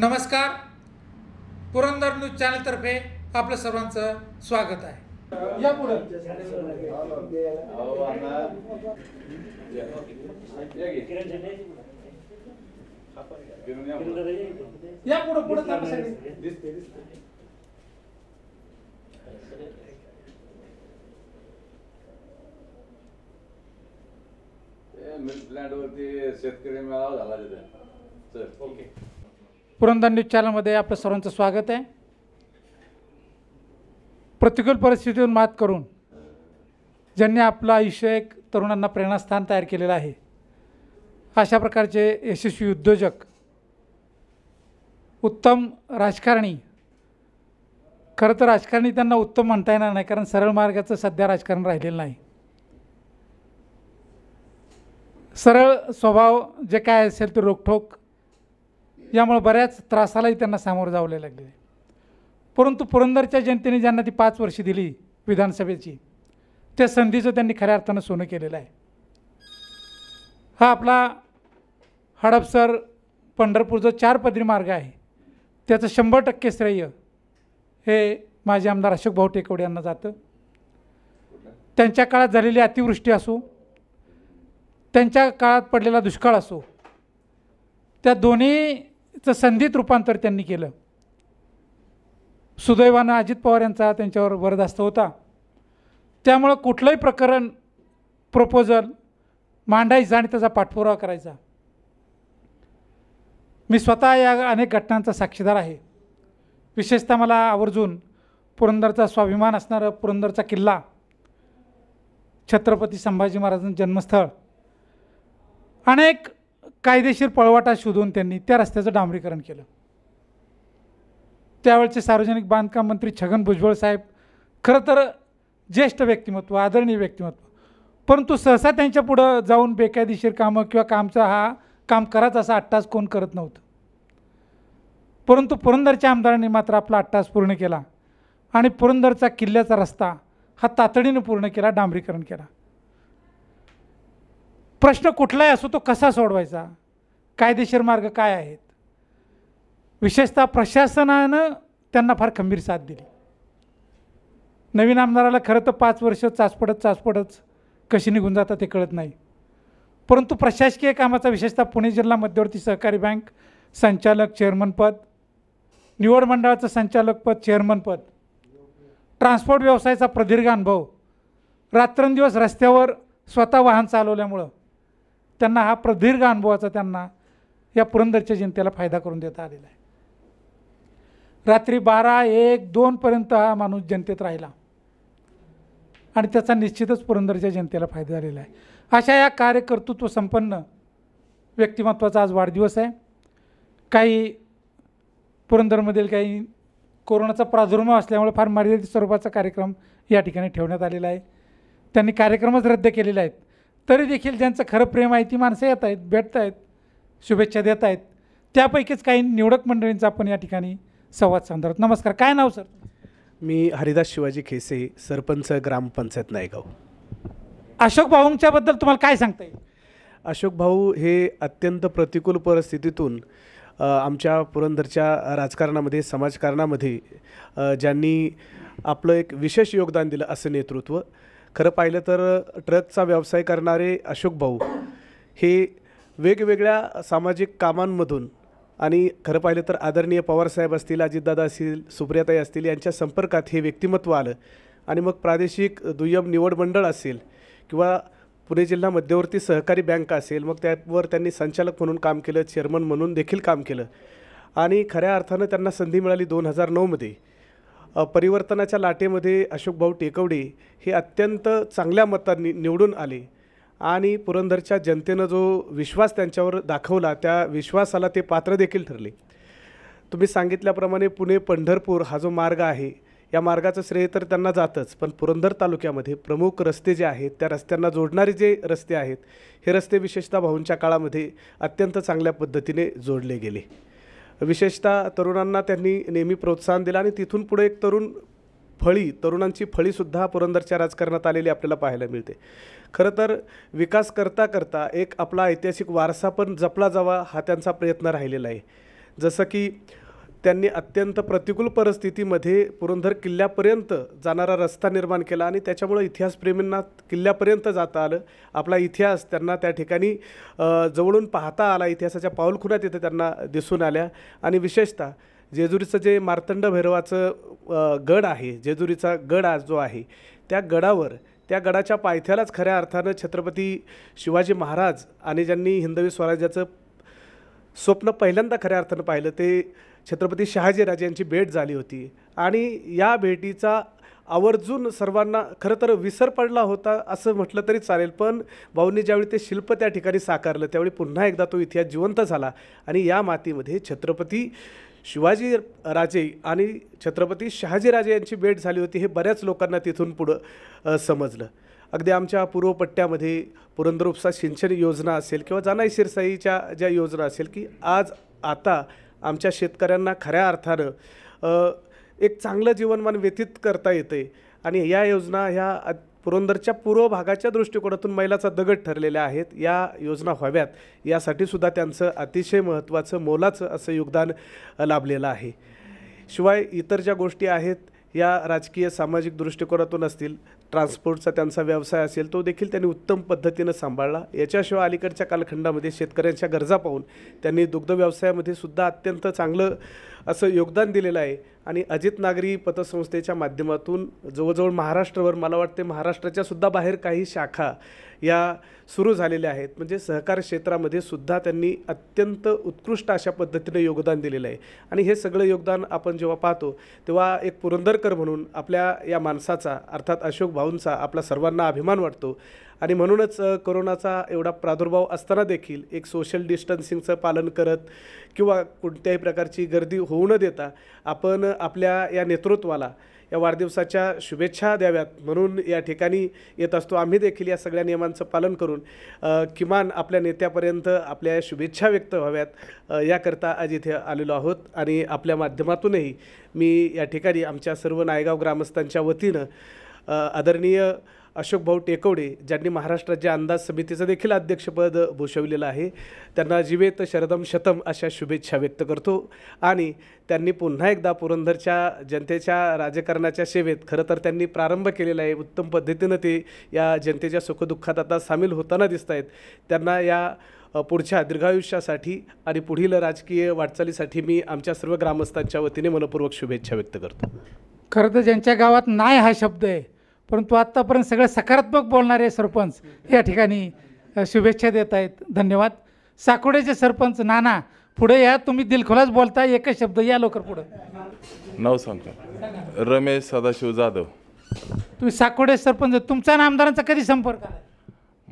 नमस्कार Purandar news channel तर्फे आपलं सर्वांचं स्वागत आहे या पुढे या मिल्क प्लांट वरती शेतकरी मेळावा झाला तिथे ओके पुरंदर न्यूज चॅनलमध्ये आपलं सर्वांचं स्वागत आहे प्रतिकूल परिस्थितीवर मात करून ज्यांनी आपलं आयुष्य एक तरुणांना प्रेरणास्थान तयार केलेलं आहे अशा प्रकारचे यशस्वी उद्योजक उत्तम राजकारणी खरं तर राजकारणी त्यांना उत्तम म्हणता येणार नाही कारण सरळ मार्गाचं सध्या राजकारण राहिलेलं नाही सरळ स्वभाव जे काय असेल ते रोखोक यामुळं बऱ्याच त्रासालाही त्यांना सामोरं जावं लागले परंतु पुरंदरच्या जनतेने ज्यांना ती पाच वर्षे दिली विधानसभेची त्या संधीचं त्यांनी खऱ्या अर्थानं सोनं केलेलं आहे हा आपला हडपसर पंढरपूर जो चार पदरी मार्ग आहे त्याचं शंभर टक्के श्रेय हे माझे आमदार अशोक भाऊ टेकवडे यांना जातं त्यांच्या काळात झालेली अतिवृष्टी असो त्यांच्या काळात पडलेला दुष्काळ असो त्या दोन्ही चं संधीत रूपांतर त्यांनी केलं सुदैवानं अजित पवार यांचा त्यांच्यावर वरदास्त होता त्यामुळं कुठलंही प्रकरण प्रपोजल मांडायचा आणि त्याचा पाठपुरावा करायचा मी स्वतः या अनेक घटनांचा साक्षीदार आहे विशेषतः मला आवर्जून पुरंदरचा स्वाभिमान असणारं पुरंदरचा किल्ला छत्रपती संभाजी महाराजांचं जन्मस्थळ अनेक कायदेशीर पळवाटा शोधून त्यांनी त्या रस्त्याचं डांबरीकरण केलं त्यावेळचे सार्वजनिक बांधकाम मंत्री छगन भुजबळ साहेब खरं तर ज्येष्ठ व्यक्तिमत्व आदरणीय व्यक्तिमत्व परंतु सहसा त्यांच्या पुढं जाऊन बेकायदेशीर कामं किंवा कामचा हा काम कराच असा अट्टास कोण करत नव्हतं परंतु पुरंदरच्या आमदारांनी मात्र आपला अट्टास पूर्ण केला आणि पुरंदरचा किल्ल्याचा रस्ता हा तातडीनं पूर्ण केला डांबरीकरण केला प्रश्न कुठलाही असो तो कसा सोडवायचा कायदेशीर मार्ग काय आहेत विशेषतः प्रशासनानं त्यांना फार खंबीर साथ दिली नवीन आमदाराला खरं तर पाच वर्ष चाचपडत चाचपडत कशी निघून जातात ते कळत नाही परंतु प्रशासकीय कामाचा विशेषतः पुणे जिल्हा मध्यवर्ती सहकारी बँक संचालक चेअरमनपद निवड मंडळाचं संचालकपद चेअरमनपद ट्रान्सपोर्ट व्यवसायाचा प्रदीर्घ अनुभव रात्रंदिवस रस्त्यावर स्वतः वाहन चालवल्यामुळं त्यांना हा प्रदीर्घ अनुभवाचा त्यांना या पुरंदरच्या जनतेला फायदा करून देता आलेला आहे रात्री बारा एक दोनपर्यंत हा माणूस जनतेत राहिला आणि त्याचा निश्चितच पुरंदरच्या जनतेला फायदा झालेला आहे अशा या कार्यकर्तृत्व संपन्न व्यक्तिमत्वाचा आज वाढदिवस आहे काही पुरंदरमधील काही कोरोनाचा प्रादुर्भाव असल्यामुळे फार मर्यादित स्वरूपाचा कार्यक्रम या ठिकाणी ठेवण्यात आलेला आहे त्यांनी कार्यक्रमच रद्द केलेले आहेत तरी देखील ज्यांचं खरं प्रेम आहे ती माणसं येत आहेत भेटत आहेत शुभेच्छा देत आहेत त्यापैकीच काही निवडक मंडळींचा आपण या ठिकाणी संवाद साधणार नमस्कार काय नाव सर मी हरिदास शिवाजी खेसे सरपंच ग्रामपंचायत नायगाव अशोक भाऊंच्याबद्दल तुम्हाला काय सांगता येईल अशोक भाऊ हे अत्यंत प्रतिकूल परिस्थितीतून आमच्या पुरंदरच्या राजकारणामध्ये समाजकारणामध्ये ज्यांनी आपलं एक विशेष योगदान दिलं असं नेतृत्व खरं पाहिलं तर ट्रकचा व्यवसाय करणारे अशोक भाऊ हे वेगवेगळ्या सामाजिक कामांमधून आणि खरं पाहिलं तर आदरणीय पवारसाहेब असतील अजितदादा असतील सुप्रियाताई असतील यांच्या संपर्कात हे व्यक्तिमत्व आलं आणि मग प्रादेशिक दुय्यम निवड मंडळ असेल किंवा पुणे जिल्हा मध्यवर्ती सहकारी बँक असेल मग त्यावर त्यांनी संचालक म्हणून काम केलं चेअरमन म्हणून देखील काम केलं आणि खऱ्या अर्थानं त्यांना संधी मिळाली दोन हजार नऊमध्ये परिवर्तनाच्या लाटेमध्ये अशोकभाऊ टेकवडे हे अत्यंत चांगल्या मतांनी निवडून आले आणि पुरंदरच्या जनतेनं जो विश्वास त्यांच्यावर दाखवला त्या विश्वासाला ते पात्र देखील ठरले तुम्ही सांगितल्याप्रमाणे पुणे पंढरपूर हा जो मार्ग आहे या मार्गाचं श्रेय तर त्यांना जातच पण पुरंदर तालुक्यामध्ये प्रमुख रस्ते जे आहेत त्या रस्त्यांना जोडणारे जे रस्ते आहेत हे रस्ते विशेषतः भाऊंच्या काळामध्ये अत्यंत चांगल्या पद्धतीने जोडले गेले विशेषतः तरुणांना त्यांनी नेहमी प्रोत्साहन दिलं आणि तिथून पुढे एक तरुण फळी तरुणांची फळीसुद्धा पुरंदरच्या राजकारणात आलेली आपल्याला पाहायला मिळते खरं तर विकास करता करता एक आपला ऐतिहासिक वारसा पण जपला जावा हा त्यांचा प्रयत्न राहिलेला आहे जसं की त्यांनी अत्यंत प्रतिकूल परिस्थितीमध्ये पुरंदर किल्ल्यापर्यंत जाणारा रस्ता निर्माण केला आणि त्याच्यामुळं इतिहासप्रेमींना किल्ल्यापर्यंत जाता आलं आपला इतिहास त्यांना त्या ठिकाणी जवळून पाहता आला इतिहासाच्या पाऊलखुणा तिथे त्यांना दिसून आल्या आणि विशेषतः जेजुरीचं जे मार्तंड भैरवाचं गड आहे जेजुरीचा गड आज जो आहे त्या गडावर त्या गडाच्या पायथ्यालाच खऱ्या अर्थानं छत्रपती शिवाजी महाराज आणि ज्यांनी हिंदवी स्वराज्याचं स्वप्न पहिल्यांदा खऱ्या अर्थानं पाहिलं ते छत्रपती शहाजीराजे यांची भेट झाली होती आणि या भेटीचा आवर्जून सर्वांना खरं तर विसर पडला होता असं म्हटलं तरी चालेल पण भाऊंनी ज्यावेळी ते शिल्प त्या ठिकाणी साकारलं त्यावेळी पुन्हा एकदा तो इतिहास जिवंत झाला आणि या मातीमध्ये छत्रपती शिवाजी राजे आणि छत्रपती शहाजीराजे यांची भेट झाली होती हे बऱ्याच लोकांना तिथून पुढं समजलं अगदी आमच्या पूर्वपट्ट्यामध्ये पुरंदर उपसा सिंचन योजना असेल किंवा जानाई शिरसाईच्या ज्या योजना असेल की आज आता आमच्या शेतकऱ्यांना खऱ्या अर्थानं एक चांगलं जीवनमान व्यतीत करता येते आणि या योजना ह्या पुरंदरच्या पूर्व भागाच्या दृष्टिकोनातून मैलाचा दगड ठरलेल्या आहेत या योजना व्हाव्यात यासाठी सुद्धा त्यांचं अतिशय महत्त्वाचं मोलाचं असं योगदान लाभलेलं आहे शिवाय इतर ज्या गोष्टी आहेत या राजकीय सामाजिक दृष्टिकोनातून असतील ट्रान्सपोर्टचा त्यांचा व्यवसाय असेल तो देखील त्यांनी उत्तम पद्धतीनं सांभाळला याच्याशिवाय अलीकडच्या कालखंडामध्ये शेतकऱ्यांच्या गरजा पाहून त्यांनी दुग्ध व्यवसायामध्ये सुद्धा अत्यंत चांगलं असं योगदान दिलेलं आहे आणि अजित नागरी पतसंस्थेच्या माध्यमातून जवळजवळ महाराष्ट्रभर मला वाटते महाराष्ट्राच्या सुद्धा बाहेर काही शाखा या सुरू झालेल्या आहेत म्हणजे सहकार क्षेत्रामध्ये सुद्धा त्यांनी अत्यंत उत्कृष्ट अशा पद्धतीने योगदान दिलेलं आहे आणि हे सगळं योगदान आपण जेव्हा पाहतो तेव्हा एक पुरंदरकर म्हणून आपल्या या माणसाचा अर्थात अशोक भाऊंचा आपला सर्वांना अभिमान वाटतो आणि म्हणूनच कोरोनाचा एवढा प्रादुर्भाव असताना देखील एक सोशल डिस्टन्सिंगचं पालन करत किंवा कोणत्याही प्रकारची गर्दी होऊ न देता आपण आपल्या या नेतृत्वाला या वाढदिवसाच्या शुभेच्छा द्याव्यात म्हणून या ठिकाणी येत असतो आम्ही देखील या सगळ्या नियमांचं पालन करून किमान आपल्या नेत्यापर्यंत आपल्या शुभेच्छा व्यक्त व्हाव्यात याकरता आज इथे आलेलो आहोत आणि आपल्या माध्यमातूनही मी या ठिकाणी आमच्या सर्व नायगाव ग्रामस्थांच्या वतीनं आदरणीय अशोक भाऊ टेकवडे ज्यांनी महाराष्ट्र राज्य अंदाज समितीचं देखील अध्यक्षपद भूषविलेलं आहे त्यांना जिवेत शरदम शतम अशा शुभेच्छा व्यक्त करतो आणि त्यांनी पुन्हा एकदा पुरंदरच्या जनतेच्या राजकारणाच्या सेवेत खरं तर त्यांनी प्रारंभ केलेला आहे उत्तम पद्धतीनं ते या जनतेच्या सुखदुःखात आता सामील होताना दिसत आहेत त्यांना या पुढच्या दीर्घायुष्यासाठी आणि पुढील राजकीय वाटचालीसाठी मी आमच्या सर्व ग्रामस्थांच्या वतीने मनपूर्वक शुभेच्छा व्यक्त करतो खरं तर ज्यांच्या गावात नाही हा शब्द आहे परंतु आत्तापर्यंत सगळे सकारात्मक बोलणारे सरपंच या ठिकाणी शुभेच्छा देत आहेत धन्यवाद साकोड्याचे सरपंच नाना पुढे या तुम्ही दिलखुलास बोलता एकच शब्द या लवकर पुढं नाव सांगतो रमेश सदाशिव जाधव तुम्ही साकोडे सरपंच तुमचा नामदारांचा कधी संपर्क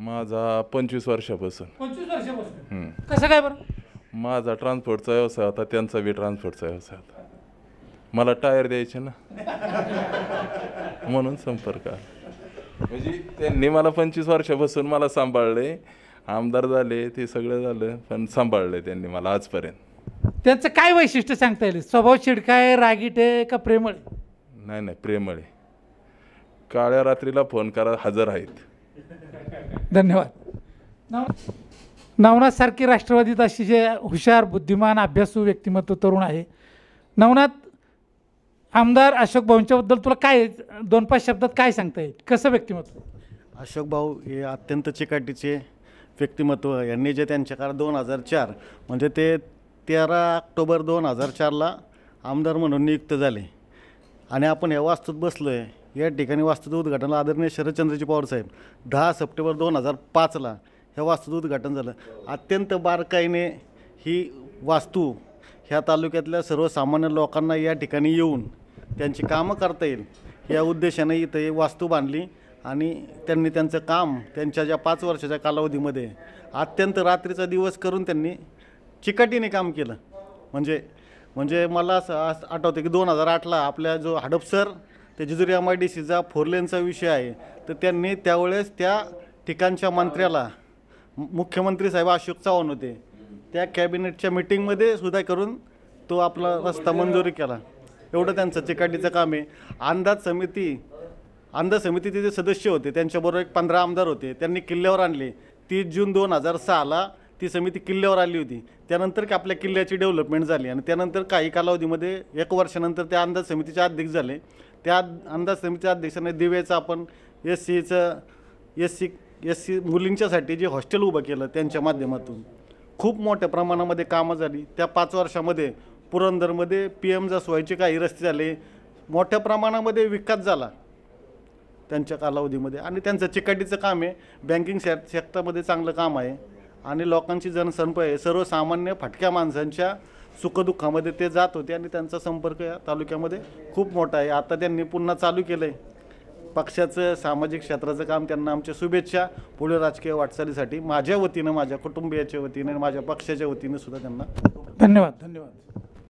माझा पंचवीस वर्षापासून पंचवीस वर्षापासून कसं काय बरं माझा ट्रान्सपोर्टचा व्यवसाय होता त्यांचा बी ट्रान्सपोर्टचा व्यवसाय होता मला टायर द्यायचे ना म्हणून संपर्क म्हणजे त्यांनी मला पंचवीस वर्षापासून मला सांभाळले आमदार झाले ते सगळं झालं पण सांभाळले त्यांनी मला आजपर्यंत त्यांचं काय वैशिष्ट्य सांगता येईल स्वभाव शिडकाय रागीट आहे का प्रेमळ नाही नाही प्रेमळ आहे काळ्या रात्रीला फोन करा हजर आहेत धन्यवाद नवनाथ नवनाथसारखी राष्ट्रवादीत अशी जे हुशार बुद्धिमान अभ्यासू व्यक्तिमत्व तरुण आहे नवनाथ आमदार अशोक भाऊंच्याबद्दल तुला काय दोन पाच शब्दात काय सांगता येईल कसं व्यक्तिमत्व अशोक भाऊ हे अत्यंत चिकाटीचे व्यक्तिमत्व यांनी जे त्यांच्या काळात दोन हजार चार म्हणजे ते तेरा ऑक्टोबर दोन हजार चारला आमदार म्हणून नियुक्त झाले आणि आपण या वास्तूत बसलो आहे या ठिकाणी वास्तूचं उद्घाटन आदरणीय शरदचंद्रजी पवार साहेब दहा सप्टेंबर दोन हजार पाचला ह्या वास्तूचं उद्घाटन झालं अत्यंत बारकाईने ही वास्तू ह्या तालुक्यातल्या सर्वसामान्य लोकांना या ठिकाणी येऊन त्यांची कामं करता येईल या उद्देशाने इथं वास्तू बांधली आणि त्यांनी त्यांचं काम त्यांच्या ज्या पाच वर्षाच्या कालावधीमध्ये अत्यंत रात्रीचा दिवस करून त्यांनी चिकाटीने काम केलं म्हणजे म्हणजे मला असं आठवतं की दोन हजार आठला आपल्या जो हडपसर ते जिजुरी एम आय डी सीचा फोर लेनचा विषय आहे तर त्यांनी त्यावेळेस त्या ठिकाणच्या मंत्र्याला मुख्यमंत्री साहेब अशोक चव्हाण होते त्या कॅबिनेटच्या मिटिंगमध्ये सुद्धा करून तो आपला रस्ता मंजुरी केला एवढं त्यांचं चिकाटीचं काम आहे अंदाज समिती अंदाज समितीचे जे सदस्य होते त्यांच्याबरोबर एक पंधरा आमदार होते त्यांनी किल्ल्यावर आणले तीस जून दोन हजार सहाला ती समिती किल्ल्यावर आली होती त्यानंतर की आपल्या किल्ल्याची डेव्हलपमेंट झाली आणि त्यानंतर काही कालावधीमध्ये एक वर्षानंतर त्या अंदाज समितीचे अध्यक्ष झाले त्या अंदाज समितीच्या अध्यक्षाने दिव्याचं आपण एस सीचं एस सी एस सी मुलींच्यासाठी जे हॉस्टेल उभं केलं त्यांच्या माध्यमातून खूप मोठ्या प्रमाणामध्ये कामं झाली त्या पाच वर्षामध्ये पुरंदरमध्ये पी एम जसवायचे काही रस्ते झाले मोठ्या प्रमाणामध्ये विकास झाला त्यांच्या कालावधीमध्ये आणि त्यांचं चिकाटीचं काम आहे बँकिंग शे सेक्टरमध्ये चांगलं काम आहे आणि लोकांची जनसंप आहे सर्वसामान्य फटक्या माणसांच्या सुखदुःखामध्ये ते जात होते आणि त्यांचा संपर्क या तालुक्यामध्ये खूप मोठा आहे आता त्यांनी पुन्हा चालू केलं आहे पक्षाचं सामाजिक क्षेत्राचं काम त्यांना आमच्या शुभेच्छा पुढे राजकीय वाटचालीसाठी माझ्या वतीनं माझ्या कुटुंबियाच्या वतीने माझ्या पक्षाच्या वतीने सुद्धा त्यांना धन्यवाद धन्यवाद